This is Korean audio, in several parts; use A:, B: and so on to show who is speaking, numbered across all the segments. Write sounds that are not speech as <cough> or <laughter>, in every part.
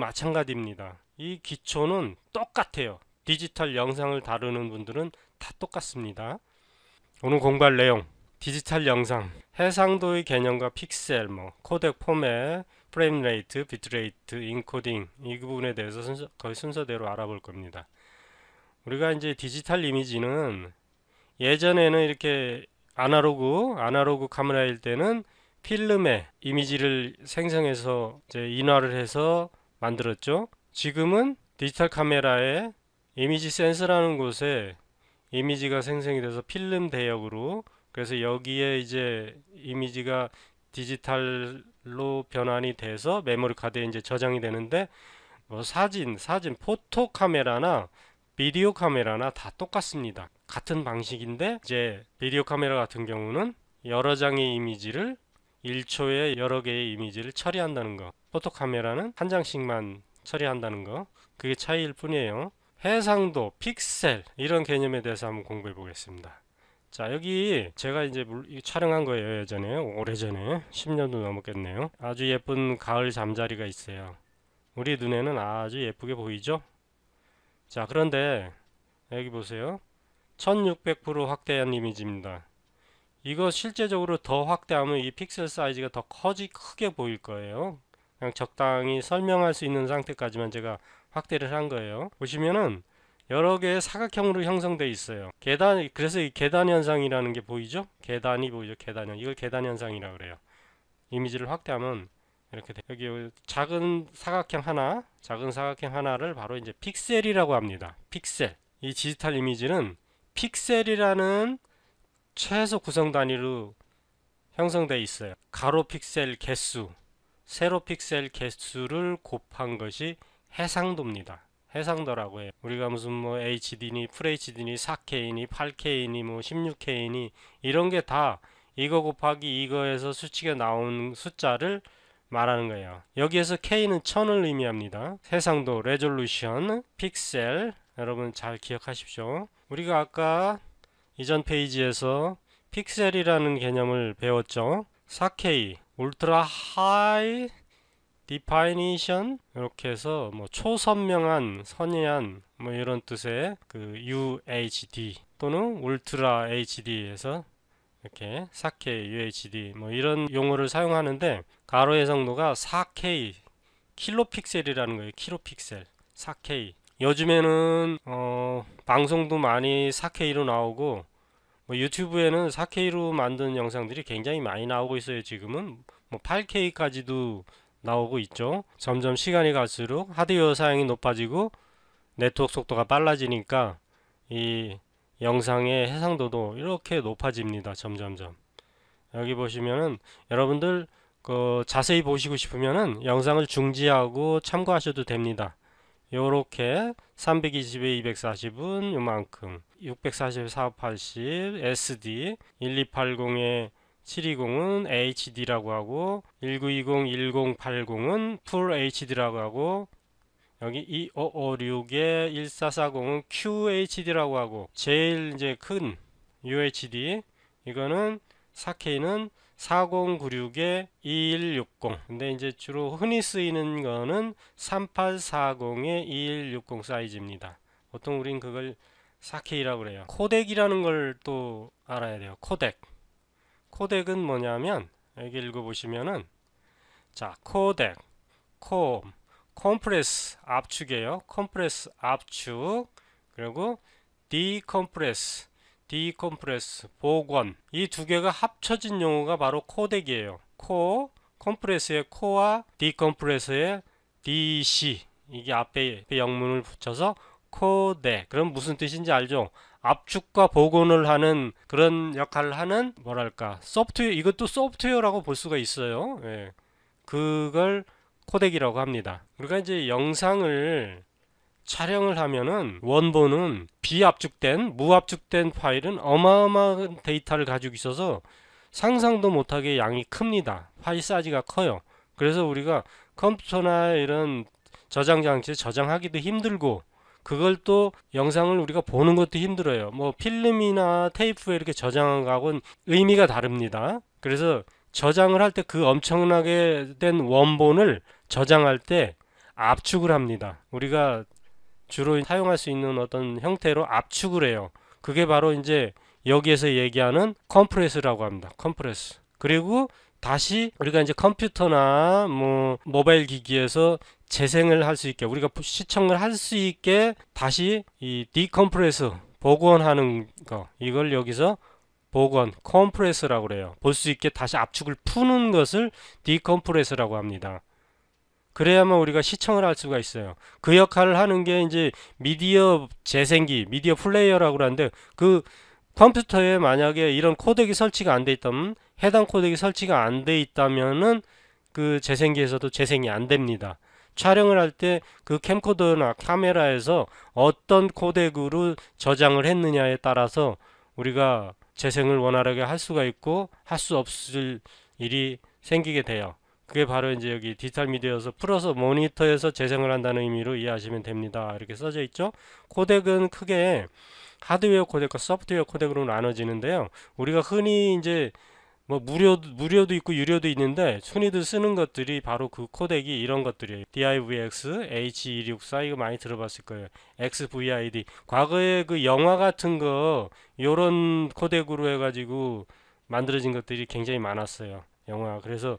A: 마찬가지입니다. 이 기초는 똑같아요. 디지털 영상을 다루는 분들은 다 똑같습니다. 오늘 공부할 내용 디지털 영상 해상도의 개념과 픽셀, 뭐 코덱 포맷, 프레임 레이트, 비트레이트, 인코딩 이 부분에 대해서 순서, 거의 순서대로 알아볼 겁니다. 우리가 이제 디지털 이미지는 예전에는 이렇게 아날로그 아날로그 카메라일 때는 필름에 이미지를 생성해서 이제 인화를 해서 만들었죠. 지금은 디지털 카메라에 이미지 센서라는 곳에 이미지가 생성이 돼서 필름 대역으로 그래서 여기에 이제 이미지가 디지털로 변환이 돼서 메모리 카드에 이제 저장이 되는데 뭐 사진, 사진, 포토 카메라나 비디오 카메라나 다 똑같습니다. 같은 방식인데 이제 비디오 카메라 같은 경우는 여러 장의 이미지를 1초에 여러 개의 이미지를 처리한다는 거 포토카메라는 한 장씩만 처리한다는 거 그게 차이일 뿐이에요 해상도, 픽셀 이런 개념에 대해서 한번 공부해 보겠습니다 자 여기 제가 이제 촬영한 거예요 예전에 오래전에 10년도 넘었겠네요 아주 예쁜 가을 잠자리가 있어요 우리 눈에는 아주 예쁘게 보이죠 자 그런데 여기 보세요 1600% 확대한 이미지입니다 이거 실제적으로 더 확대하면 이 픽셀 사이즈가 더 커지 크게 보일 거예요 그냥 적당히 설명할 수 있는 상태까지만 제가 확대를 한 거예요 보시면은 여러 개의 사각형으로 형성돼 있어요 계단 그래서 이 계단 현상이라는 게 보이죠 계단이 보이죠 계단형 이걸 계단 현상이라 그래요 이미지를 확대하면 이렇게 돼. 여기 작은 사각형 하나 작은 사각형 하나를 바로 이제 픽셀이라고 합니다 픽셀 이 디지털 이미지는 픽셀이라는 최소 구성 단위로 형성되어 있어요. 가로 픽셀 개수, 세로 픽셀 개수를 곱한 것이 해상도입니다. 해상도라고 해요. 우리가 무슨 뭐 HD니, FHD니, 4K니, 8K니, 뭐 16K니 이런 게 다 이거 곱하기 이거에서 수치가 나온 숫자를 말하는 거예요. 여기에서 K는 1 0 0 0을 의미합니다. 해상도, 레졸루션, 픽셀 여러분 잘 기억하십시오. 우리가 아까 이전 페이지에서 픽셀이라는 개념을 배웠죠. 4K, 울트라 하이 디파이니션 이렇게 해서 뭐 초선명한 선이한 뭐 이런 뜻의 그 UHD 또는 울트라 HD에서 이렇게 4K UHD 뭐 이런 용어를 사용하는데 가로 해상도가 4K 킬로픽셀이라는 거예요. 킬로픽셀 4K 요즘에는 어, 방송도 많이 4K로 나오고 뭐 유튜브에는 4K로 만든 영상들이 굉장히 많이 나오고 있어요. 지금은 뭐 8K까지도 나오고 있죠. 점점 시간이 갈수록 하드웨어 사양이 높아지고 네트워크 속도가 빨라지니까 이 영상의 해상도도 이렇게 높아집니다. 점점점. 여기 보시면은 여러분들 그 자세히 보시고 싶으면은 영상을 중지하고 참고하셔도 됩니다. 요렇게 3 2 0의 240은 요만큼 640,480 SD 1280에 720은 HD라고 하고 1920, 1080은 Full HD라고 하고 여기 2556에 1440은 QHD라고 하고 제일 이제 큰 UHD 이거는 4K는 4096에 2160 근데 이제 주로 흔히 쓰이는 거는 3840에 2160 사이즈입니다 보통 우린 그걸 4K라고 그래요 코덱이라는 걸 또 알아야 돼요 코덱 코덱은 뭐냐면 여기 읽어보시면은 자 코덱 콤 컴프레스 압축이에요 컴프레스 압축 그리고 디컴프레스 디컴프레스, 복원 이 두 개가 합쳐진 용어가 바로 코덱이에요. 코, 컴프레스의 코와 디컴프레스의 DC 이게 앞에, 그 영문을 붙여서 코덱 그럼 무슨 뜻인지 알죠? 압축과 복원을 하는 그런 역할을 하는 뭐랄까 소프트웨어 이것도 소프트웨어라고 볼 수가 있어요. 예. 그걸 코덱이라고 합니다. 우리가 그러니까 이제 영상을 촬영을 하면은 원본은 비압축된 무압축된 파일은 어마어마한 데이터를 가지고 있어서 상상도 못하게 양이 큽니다. 파일 사이즈가 커요. 그래서 우리가 컴퓨터나 이런 저장 장치에 저장하기도 힘들고 그걸 또 영상을 우리가 보는 것도 힘들어요. 뭐 필름이나 테이프에 이렇게 저장한 거하고는 의미가 다릅니다. 그래서 저장을 할 때 그 엄청나게 된 원본을 저장할 때 압축을 합니다. 우리가 주로 사용할 수 있는 어떤 형태로 압축을 해요. 그게 바로 이제 여기에서 얘기하는 컴프레스라고 합니다. 컴프레스. 그리고 다시 우리가 이제 컴퓨터나 뭐 모바일 기기에서 재생을 할 수 있게 우리가 시청을 할 수 있게 다시 이 디컴프레스 복원하는 거 이걸 여기서 복원 컴프레스라고 그래요. 볼 수 있게 다시 압축을 푸는 것을 디컴프레스라고 합니다. 그래야만 우리가 시청을 할 수가 있어요. 그 역할을 하는 게 이제 미디어 재생기, 미디어 플레이어라고 그러는데 그 컴퓨터에 만약에 이런 코덱이 설치가 안 돼 있다면 해당 코덱이 설치가 안 돼 있다면은 그 재생기에서도 재생이 안 됩니다. 촬영을 할 때 그 캠코더나 카메라에서 어떤 코덱으로 저장을 했느냐에 따라서 우리가 재생을 원활하게 할 수가 있고 할 수 없을 일이 생기게 돼요. 그게 바로 이제 여기 디지털 미디어에서 풀어서 모니터에서 재생을 한다는 의미로 이해하시면 됩니다. 이렇게 써져 있죠. 코덱은 크게 하드웨어 코덱과 소프트웨어 코덱으로 나눠지는데요. 우리가 흔히 이제 뭐 무료 무료도 있고 유료도 있는데 순위도 쓰는 것들이 바로 그 코덱이 이런 것들이에요. DIVX, H264 e 이거 많이 들어봤을 거예요. XVID. 과거에 그 영화 같은 거 요런 코덱으로 해가지고 만들어진 것들이 굉장히 많았어요. 영화. 그래서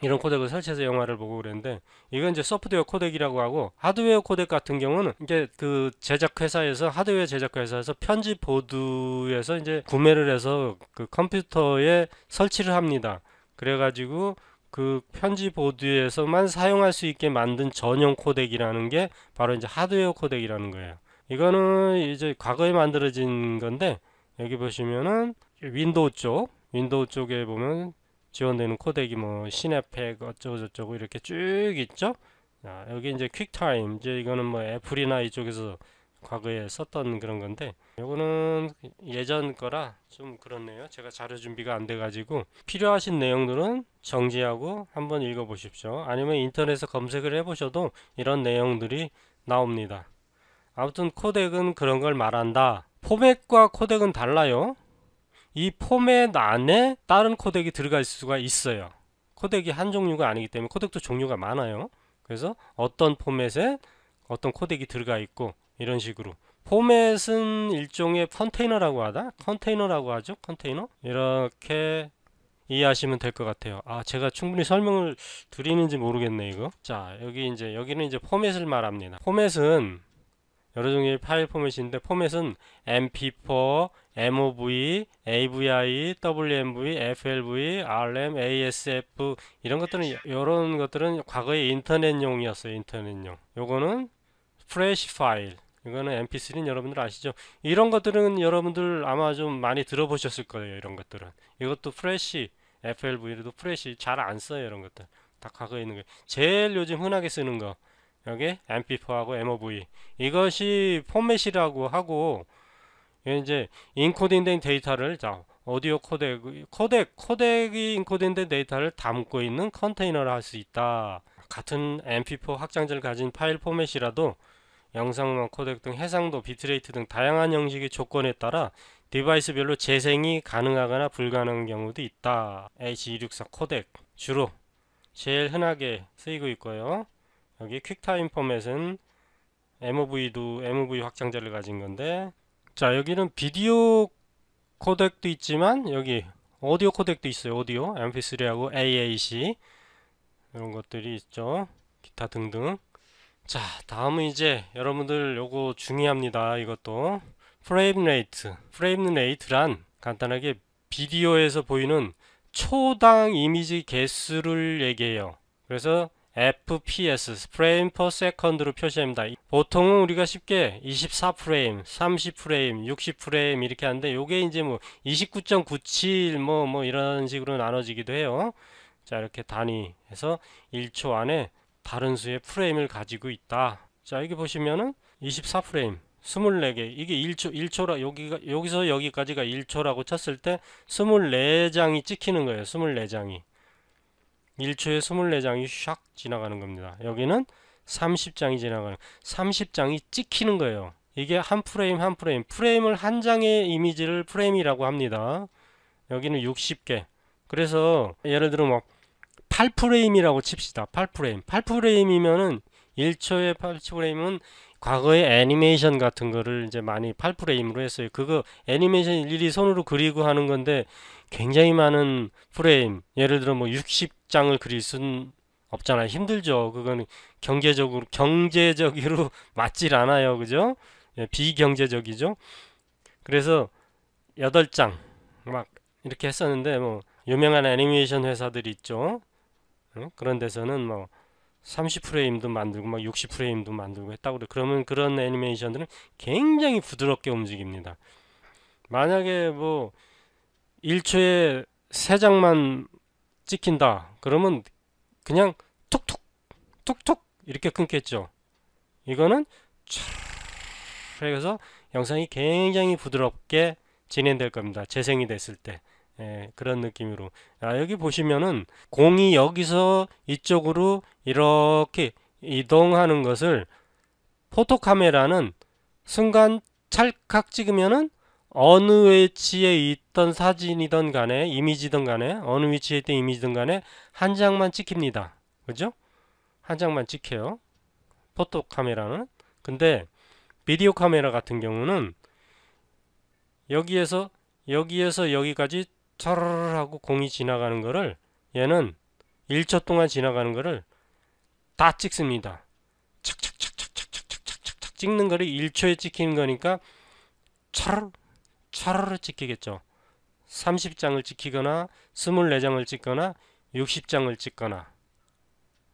A: 이런 코덱을 설치해서 영화를 보고 그랬는데 이건 이제 소프트웨어 코덱이라고 하고 하드웨어 코덱 같은 경우는 이제 그 제작 회사에서 하드웨어 제작 회사에서 편집 보드에서 이제 구매를 해서 그 컴퓨터에 설치를 합니다. 그래가지고 그편집 보드에서만 사용할 수 있게 만든 전용 코덱이라는 게 바로 이제 하드웨어 코덱이라는 거예요. 이거는 이제 과거에 만들어진 건데 여기 보시면은 윈도우 쪽 윈도우 쪽에 보면 지원되는 코덱이 뭐 시네팩 어쩌고저쩌고 이렇게 쭉 있죠 아, 여기 이제 퀵타임 이제 이거는 뭐 애플이나 이쪽에서 과거에 썼던 그런 건데 이거는 예전 거라 좀 그렇네요 제가 자료 준비가 안돼 가지고 필요하신 내용들은 정지하고 한번 읽어 보십시오 아니면 인터넷에서 검색을 해 보셔도 이런 내용들이 나옵니다 아무튼 코덱은 그런 걸 말한다 포맷과 코덱은 달라요 이 포맷 안에 다른 코덱이 들어갈 수가 있어요. 코덱이 한 종류가 아니기 때문에 코덱도 종류가 많아요. 그래서 어떤 포맷에 어떤 코덱이 들어가 있고 이런 식으로 포맷은 일종의 컨테이너라고 하다 컨테이너라고 하죠 컨테이너 이렇게 이해하시면 될 것 같아요 아 제가 충분히 설명을 드리는지 모르겠네 이거 자 여기 이제 여기는 이제 포맷을 말합니다 포맷은 여러 종류의 파일 포맷인데 포맷은 mp4 MOV, AVI, WMV, FLV, RM, ASF 이런 것들은 이런 것들은 과거의 인터넷용이었어요. 인터넷용. 요거는 프레시 파일. 이거는 mp3는 여러분들 아시죠? 이런 것들은 여러분들 아마 좀 많이 들어보셨을 거예요. 이런 것들은. 이것도 프레시 FLV도 프레시 잘안 써요. 이런 것들. 다 과거에 있는 거. 제일 요즘 흔하게 쓰는 거. 여기 mp4하고 MOV. 이것이 포맷이라고 하고 이제 인코딩된 데이터를 자 오디오 코덱 코덱 코덱이 인코딩된 데이터를 담고 있는 컨테이너를 할수 있다. 같은 MP4 확장자를 가진 파일 포맷이라도 영상음 코덱 등 해상도, 비트레이트 등 다양한 형식의 조건에 따라 디바이스별로 재생이 가능하거나 불가능한 경우도 있다. H264 코덱 주로 제일 흔하게 쓰이고 있고요. 여기 퀵타임 포맷은 MOV도 MOV 확장자를 가진 건데 자 여기는 비디오 코덱도 있지만 여기 오디오 코덱도 있어요 오디오 mp3하고 aac 이런 것들이 있죠 기타 등등 자 다음은 이제 여러분들 요거 중요합니다 이것도 프레임 레이트 프레임 레이트란 간단하게 비디오에서 보이는 초당 이미지 개수를 얘기해요 그래서 FPS 프레임 퍼 세컨드로 표시합니다. 보통은 우리가 쉽게 24프레임, 30프레임, 60프레임 이렇게 하는데 요게 이제 뭐 29.97 뭐뭐 뭐 이런 식으로 나눠지기도 해요. 자, 이렇게 단위해서 1초 안에 다른 수의 프레임을 가지고 있다. 자, 여기 보시면은 24프레임 24개. 이게 1초 1초라 여기가 여기서 여기까지가 1초라고 쳤을 때 24장이 찍히는 거예요. 24장이. 1초에 24장이 샥 지나가는 겁니다. 여기는 30장이 지나가는 30장이 찍히는 거예요. 이게 한 프레임 한 프레임 프레임을 한 장의 이미지를 프레임이라고 합니다. 여기는 60개 그래서 예를 들어 막 뭐 8프레임이라고 칩시다. 8프레임 8프레임이면은 1초에 8프레임은 과거에 애니메이션 같은 거를 이제 많이 8프레임으로 했어요. 그거 애니메이션 일일이 손으로 그리고 하는 건데 굉장히 많은 프레임, 예를 들어 뭐 60장을 그릴 순 없잖아요. 힘들죠. 그거는 경제적으로 경제적으로 <laughs> 맞질 않아요. 그죠? 예, 비경제적이죠. 그래서 8장 막 이렇게 했었는데 뭐 유명한 애니메이션 회사들이 있죠. 응? 그런 데서는 뭐 30프레임도 만들고 막 60프레임도 만들고 했다고 그래 그러면 그런 애니메이션들은 굉장히 부드럽게 움직입니다 만약에 뭐 1초에 3장만 찍힌다 그러면 그냥 툭툭 툭툭 이렇게 끊겠죠 이거는 그래서 영상이 굉장히 부드럽게 진행될 겁니다 재생이 됐을 때 예, 그런 느낌으로 아, 여기 보시면은 공이 여기서 이쪽으로 이렇게 이동하는 것을 포토 카메라는 순간 찰칵 찍으면은 어느 위치에 있던 사진이든 간에 이미지든 간에 어느 위치에 있던 이미지든 간에 한 장만 찍힙니다 그죠 한 장만 찍혀요 포토 카메라는 근데 비디오 카메라 같은 경우는 여기에서 여기에서 여기까지 철르 하고 공이 지나가는 거를 얘는 1초 동안 지나가는 거를 다 찍습니다. 착착착착착착착착 찍는 거를 1초에 찍히는 거니까 철르 철 찍히겠죠. 30장을 찍히거나 24장을 찍거나 60장을 찍거나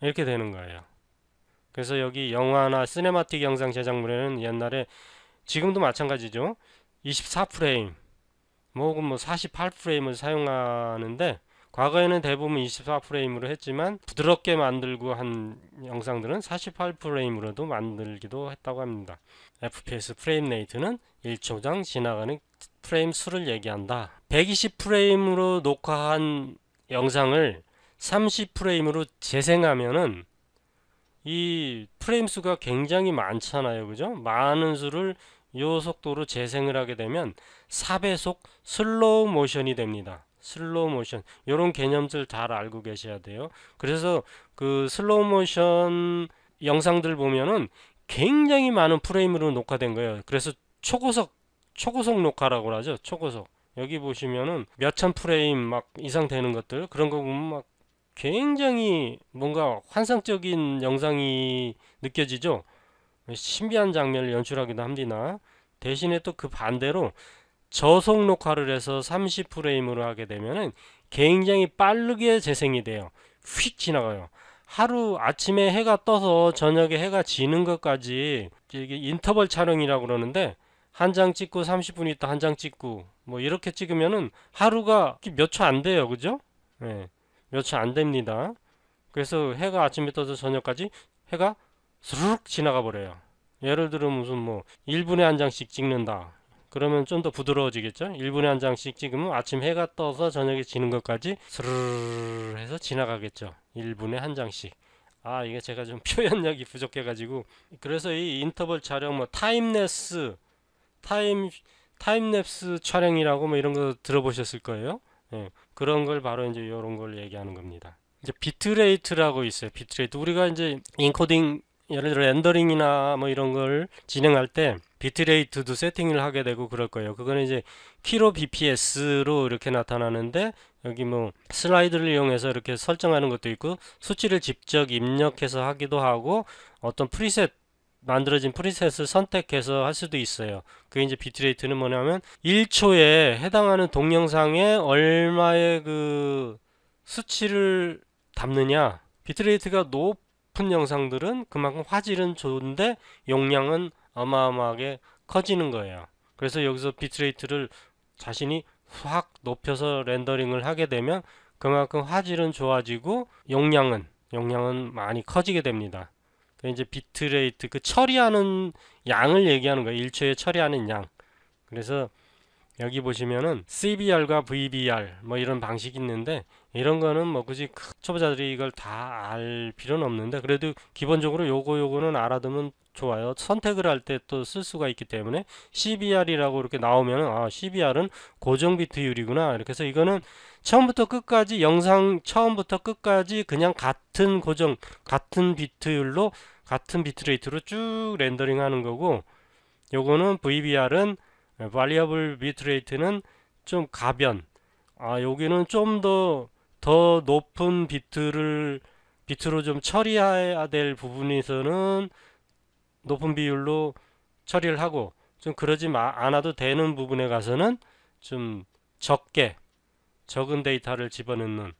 A: 이렇게 되는 거예요. 그래서 여기 영화나 시네마틱 영상 제작물에는 옛날에 지금도 마찬가지죠. 24프레임 혹은 뭐 48프레임을 사용하는데 과거에는 대부분 24프레임으로 했지만 부드럽게 만들고 한 영상들은 48프레임으로도 만들기도 했다고 합니다. FPS 프레임 레이트는 1초당 지나가는 프레임 수를 얘기한다. 120프레임으로 녹화한 영상을 30프레임으로 재생하면은 이 프레임 수가 굉장히 많잖아요. 그죠? 많은 수를 요 속도로 재생을 하게 되면 4배속 슬로우 모션이 됩니다. 슬로우 모션 요런 개념들 잘 알고 계셔야 돼요. 그래서 그 슬로우 모션 영상들 보면은 굉장히 많은 프레임으로 녹화된 거예요. 그래서 초고속 초고속 녹화라고 하죠. 초고속. 여기 보시면은 몇천 프레임 막 이상 되는 것들 그런 거 보면 막 굉장히 뭔가 환상적인 영상이 느껴지죠. 신비한 장면을 연출하기도 합니다. 대신에 또 그 반대로 저속 녹화를 해서 30프레임으로 하게 되면은 굉장히 빠르게 재생이 돼요. 휙 지나가요. 하루 아침에 해가 떠서 저녁에 해가 지는 것까지 이게 인터벌 촬영이라고 그러는데 한 장 찍고 30분 있다 한 장 찍고 뭐 이렇게 찍으면은 하루가 몇 초 안 돼요. 그죠? 예. 네, 몇초 안 됩니다. 그래서 해가 아침에 떠서 저녁까지 해가 스르륵 지나가 버려요. 예를 들어 무슨 뭐 1분에 한 장씩 찍는다. 그러면 좀 더 부드러워지겠죠? 1분에 한 장씩 찍으면 아침 해가 떠서 저녁에 지는 것까지 스르르 해서 지나가겠죠. 1분에 한 장씩. 아, 이게 제가 좀 <laughs> 표현력이 부족해가지고. 그래서 이 인터벌 촬영, 뭐, 타임랩스, 타임, 타임랩스 촬영이라고 뭐 이런 거 들어보셨을 거예요. 예, 그런 걸 바로 이제 이런 걸 얘기하는 겁니다. 이제 비트레이트라고 있어요. 비트레이트. 우리가 이제 인코딩 예를 들어 렌더링이나 뭐 이런 걸 진행할 때 비트레이트도 세팅을 하게 되고 그럴 거예요. 그거는 이제 키로 bps로 이렇게 나타나는데 여기 뭐 슬라이드를 이용해서 이렇게 설정하는 것도 있고 수치를 직접 입력해서 하기도 하고 어떤 프리셋 만들어진 프리셋을 선택해서 할 수도 있어요. 그게 이제 비트레이트는 뭐냐면 1초에 해당하는 동영상에 얼마의 그 수치를 담느냐 비트레이트가 높 높은 영상들은 그만큼 화질은 좋은데 용량은 어마어마하게 커지는 거예요. 그래서 여기서 비트레이트를 자신이 확 높여서 렌더링을 하게 되면 그만큼 화질은 좋아지고 용량은 용량은 많이 커지게 됩니다. 이제 비트레이트 그 처리하는 양을 얘기하는 거예요. 일초에 처리하는 양. 그래서 여기 보시면은 CBR과 VBR 뭐 이런 방식이 있는데 이런 거는 뭐 굳이 초보자들이 이걸 다 알 필요는 없는데 그래도 기본적으로 요거 요거는 알아두면 좋아요. 선택을 할 때 또 쓸 수가 있기 때문에 CBR이라고 이렇게 나오면 아 CBR은 고정 비트율이구나 이렇게 해서 이거는 처음부터 끝까지 영상 처음부터 끝까지 그냥 같은 고정 같은 비트율로 같은 비트레이트로 쭉 렌더링 하는 거고 요거는 VBR은 variable bitrate는 좀 가변 아 여기는 좀더 더 높은 비트를 비트로 좀 처리해야 될 부분에서는 높은 비율로 처리를 하고 좀 그러지 마, 않아도 되는 부분에 가서는 좀 적게 적은 데이터를 집어넣는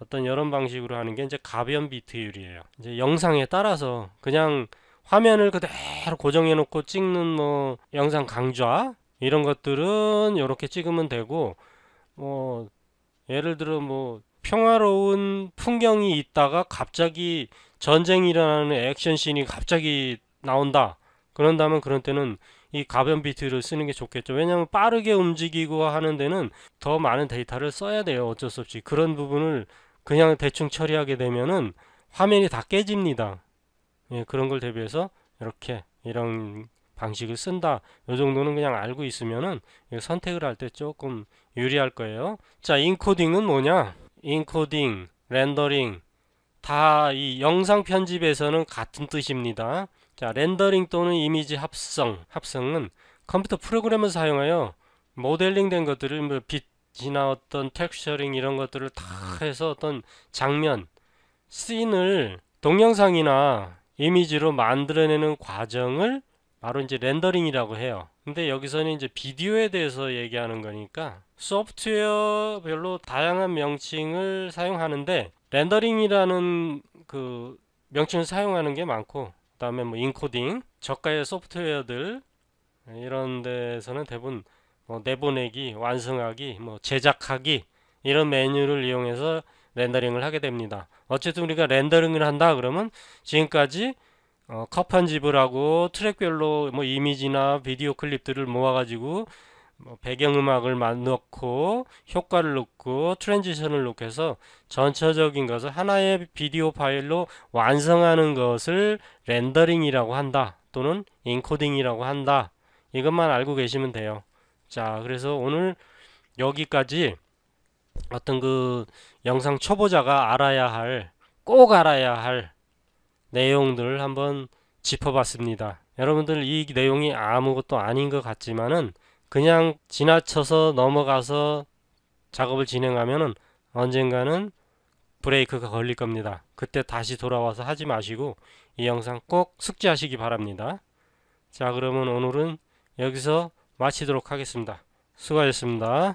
A: 어떤 이런 방식으로 하는 게 이제 가변 비트율이에요. 이제 영상에 따라서 그냥 화면을 그대로 고정해 놓고 찍는 뭐 영상 강좌 이런 것들은 이렇게 찍으면 되고 뭐 예를 들어 뭐 평화로운 풍경이 있다가 갑자기 전쟁이라는 액션씬이 갑자기 나온다. 그런다면 그런 때는 이 가변 비트를 쓰는 게 좋겠죠. 왜냐하면 빠르게 움직이고 하는 데는 더 많은 데이터를 써야 돼요. 어쩔 수 없이. 그런 부분을 그냥 대충 처리하게 되면은 화면이 다 깨집니다. 예, 그런 걸 대비해서 이렇게 이런 방식을 쓴다. 요 정도는 그냥 알고 있으면은 선택을 할 때 조금 유리할 거예요. 자, 인코딩은 뭐냐? 인코딩, 렌더링 다 이 영상 편집에서는 같은 뜻입니다. 자, 렌더링 또는 이미지 합성, 합성은 컴퓨터 프로그램을 사용하여 모델링 된 것들을 뭐 빛이나 어떤 텍스처링 이런 것들을 다 해서 어떤 장면, 씬을 동영상이나 이미지로 만들어내는 과정을 바로 이제 렌더링이라고 해요. 근데 여기서는 이제 비디오에 대해서 얘기하는 거니까 소프트웨어별로 다양한 명칭을 사용하는데 렌더링이라는 그 명칭을 사용하는 게 많고 그 다음에 뭐 인코딩 저가의 소프트웨어들 이런 데서는 대부분 뭐 내보내기 완성하기 뭐 제작하기 이런 메뉴를 이용해서 렌더링을 하게 됩니다 어쨌든 우리가 렌더링을 한다 그러면 지금까지 어, 컷한집을 하고 트랙별로 뭐 이미지나 비디오 클립들을 모아가지고 뭐 배경음악을 넣고 효과를 넣고 트랜지션을 넣고 해서 전체적인 것을 하나의 비디오 파일로 완성하는 것을 렌더링이라고 한다 또는 인코딩이라고 한다 이것만 알고 계시면 돼요 자 그래서 오늘 여기까지 어떤 그 영상 초보자가 알아야 할 꼭 알아야 할 내용들을 한번 짚어봤습니다 여러분들 이 내용이 아무것도 아닌 것 같지만은 그냥 지나쳐서 넘어가서 작업을 진행하면 언젠가는 브레이크가 걸릴 겁니다. 그때 다시 돌아와서 하지 마시고 이 영상 꼭 숙지하시기 바랍니다. 자 그러면 오늘은 여기서 마치도록 하겠습니다. 수고하셨습니다.